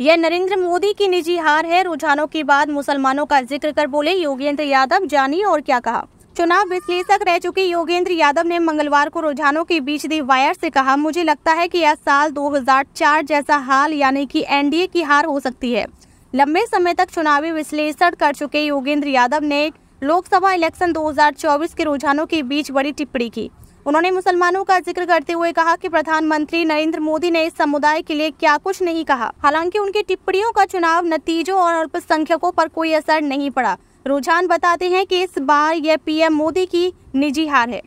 यह नरेंद्र मोदी की निजी हार है रुझानों के बाद मुसलमानों का जिक्र कर बोले योगेंद्र यादव जानी और क्या कहा चुनाव विश्लेषक रह चुके योगेंद्र यादव ने मंगलवार को रुझानों के बीच दी वायर से कहा मुझे लगता है कि यह साल 2004 जैसा हाल यानी कि एनडीए की हार हो सकती है लंबे समय तक चुनावी विश्लेषण कर चुके योगेंद्र यादव ने लोकसभा इलेक्शन 2024 के रुझानों के बीच बड़ी टिप्पणी की उन्होंने मुसलमानों का जिक्र करते हुए कहा कि प्रधानमंत्री नरेंद्र मोदी ने इस समुदाय के लिए क्या कुछ नहीं कहा हालांकि उनकी टिप्पणियों का चुनाव नतीजों और अल्पसंख्यकों पर कोई असर नहीं पड़ा रुझान बताते हैं कि इस बार यह पीएम मोदी की निजी हार है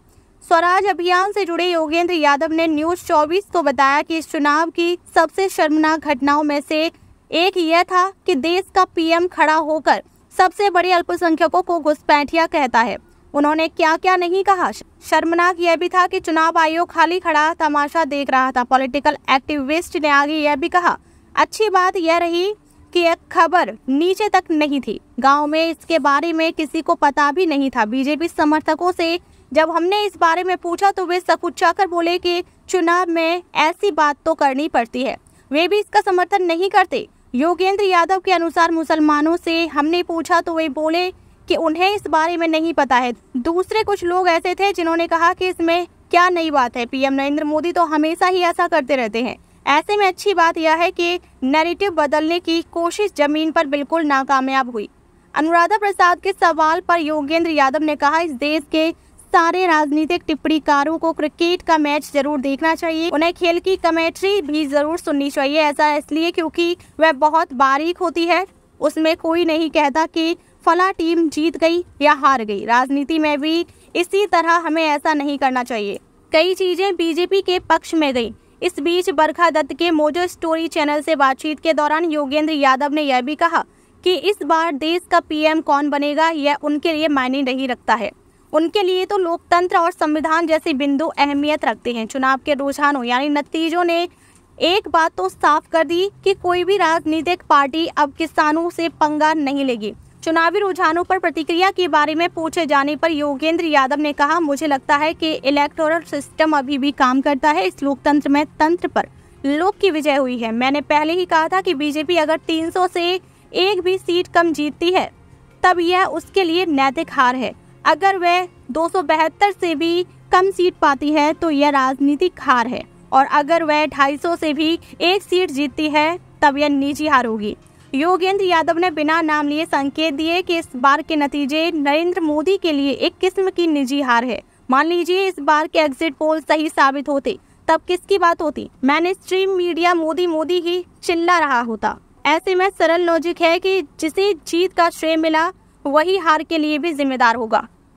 स्वराज अभियान से जुड़े योगेंद्र यादव ने न्यूज चौबीस को बताया की इस चुनाव की सबसे शर्मनाक घटनाओं में से एक यह था कि देश का पीएम खड़ा होकर सबसे बड़े अल्पसंख्यकों को घुसपैठिया कहता है उन्होंने क्या क्या नहीं कहा शर्मनाक यह भी था कि चुनाव आयोग खाली खड़ा तमाशा देख रहा था पॉलिटिकल एक्टिविस्ट ने आगे यह भी कहा अच्छी बात यह रही कि एक खबर नीचे तक नहीं थी गांव में इसके बारे में किसी को पता भी नहीं था बीजेपी समर्थकों से जब हमने इस बारे में पूछा तो वे सकुचा कर बोले कि चुनाव में ऐसी बात तो करनी पड़ती है वे भी इसका समर्थन नहीं करते योगेंद्र यादव के अनुसार मुसलमानों से हमने पूछा तो वे बोले कि उन्हें इस बारे में नहीं पता है दूसरे कुछ लोग ऐसे थे जिन्होंने कहा कि इसमें क्या नई बात है पीएम नरेंद्र मोदी तो हमेशा ही ऐसा करते रहते हैं ऐसे में अच्छी बात यह है कि नैरेटिव बदलने की कोशिश जमीन पर बिल्कुल नाकामयाब हुई अनुराधा प्रसाद के सवाल पर योगेंद्र यादव ने कहा इस देश के सारे राजनीतिक टिप्पणीकारों को क्रिकेट का मैच जरूर देखना चाहिए उन्हें खेल की कमेंट्री भी जरूर सुननी चाहिए ऐसा इसलिए क्योंकि वह बहुत बारीक होती है उसमें कोई नहीं कहता कि फला टीम जीत गई या हार गई राजनीति में भी इसी तरह हमें ऐसा नहीं करना चाहिए कई चीज़ें बीजेपी के पक्ष में गई इस बीच बरखा दत्त के मोजो स्टोरी चैनल से बातचीत के दौरान योगेंद्र यादव ने यह भी कहा कि इस बार देश का पीएम कौन बनेगा यह उनके लिए मायने नहीं रखता है उनके लिए तो लोकतंत्र और संविधान जैसे बिंदु अहमियत रखते हैं चुनाव के रुझानों यानी नतीजों ने एक बात तो साफ कर दी कि कोई भी राजनीतिक पार्टी अब किसानों से पंगा नहीं लेगी चुनावी रुझानों पर प्रतिक्रिया के बारे में पूछे जाने पर योगेंद्र यादव ने कहा मुझे लगता है कि इलेक्टोरल सिस्टम अभी भी काम करता है इस लोकतंत्र में तंत्र पर लोक की विजय हुई है मैंने पहले ही कहा था कि बीजेपी अगर 300 से एक भी सीट कम जीतती है तब यह उसके लिए नैतिक हार है अगर वह दो से भी कम सीट पाती है तो यह राजनीतिक हार है और अगर वह 250 से भी एक सीट जीतती है तब यह निजी हार होगी योगेंद्र यादव ने बिना नाम लिए संकेत दिए कि इस बार के नतीजे नरेंद्र मोदी के लिए एक किस्म की निजी हार है मान लीजिए इस बार के एग्जिट पोल सही साबित होते तब किसकी बात होती मैंने स्ट्रीम मीडिया मोदी मोदी ही चिल्ला रहा होता ऐसे में सरल लॉजिक है कि जिसे जीत का श्रेय मिला वही हार के लिए भी जिम्मेदार होगा